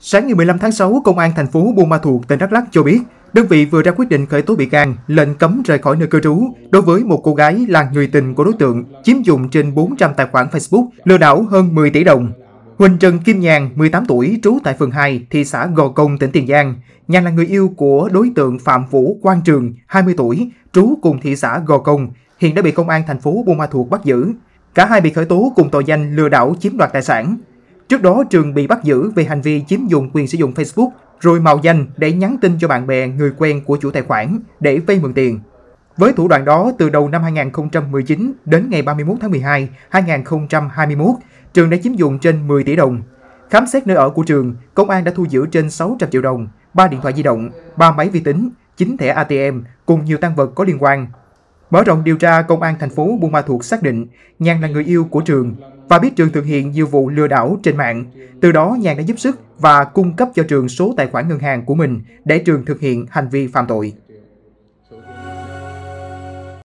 Sáng ngày 15 tháng 6, Công an thành phố Buôn Ma Thuột, tỉnh Đắk Lắk cho biết, đơn vị vừa ra quyết định khởi tố bị can, lệnh cấm rời khỏi nơi cư trú đối với một cô gái là người tình của đối tượng, chiếm dụng trên 400 tài khoản Facebook, lừa đảo hơn 10 tỷ đồng. Huỳnh Trần Kim Nhàn, 18 tuổi, trú tại phường 2, thị xã Gò Công, tỉnh Tiền Giang. Nhàn là người yêu của đối tượng Phạm Vũ Quang Trường, 20 tuổi, trú cùng thị xã Gò Công, hiện đã bị công an thành phố Buôn Ma Thuột bắt giữ. Cả hai bị khởi tố cùng tội danh lừa đảo chiếm đoạt tài sản. Trước đó, Trường bị bắt giữ vì hành vi chiếm dụng quyền sử dụng Facebook, rồi mạo danh để nhắn tin cho bạn bè, người quen của chủ tài khoản để vay mượn tiền. Với thủ đoạn đó, từ đầu năm 2019 đến ngày 31 tháng 12, 2021, Trường đã chiếm dụng trên 10 tỷ đồng. Khám xét nơi ở của Trường, công an đã thu giữ trên 600 triệu đồng, 3 điện thoại di động, 3 máy vi tính, 9 thẻ ATM cùng nhiều tăng vật có liên quan. Mở rộng điều tra, công an thành phố Buôn Ma Thuột xác định Nhàn là người yêu của Trường, và biết Trường thực hiện nhiều vụ lừa đảo trên mạng. Từ đó Nhàn đã giúp sức và cung cấp cho Trường số tài khoản ngân hàng của mình để Trường thực hiện hành vi phạm tội.